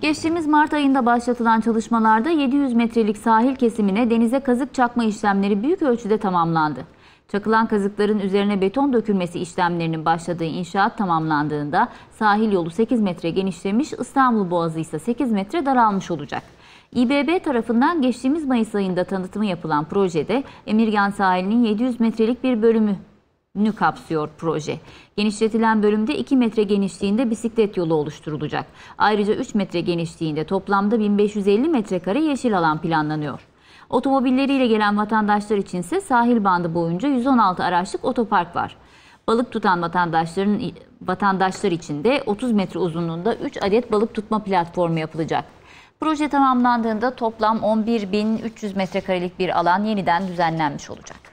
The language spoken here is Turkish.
Geçtiğimiz Mart ayında başlatılan çalışmalarda 700 metrelik sahil kesimine denize kazık çakma işlemleri büyük ölçüde tamamlandı. Çakılan kazıkların üzerine beton dökülmesi işlemlerinin başladığı inşaat tamamlandığında sahil yolu 8 metre genişlemiş, İstanbul Boğazı ise 8 metre daralmış olacak. İBB tarafından geçtiğimiz Mayıs ayında tanıtımı yapılan projede Emirgan sahilinin 700 metrelik bir bölümü nü kapsıyor proje. Genişletilen bölümde 2 metre genişliğinde bisiklet yolu oluşturulacak. Ayrıca 3 metre genişliğinde toplamda 1550 metrekare yeşil alan planlanıyor. Otomobilleriyle gelen vatandaşlar için ise sahil bandı boyunca 116 araçlık otopark var. Balık tutan vatandaşların vatandaşlar için de 30 metre uzunluğunda 3 adet balık tutma platformu yapılacak. Proje tamamlandığında toplam 11.300 metrekarelik bir alan yeniden düzenlenmiş olacak.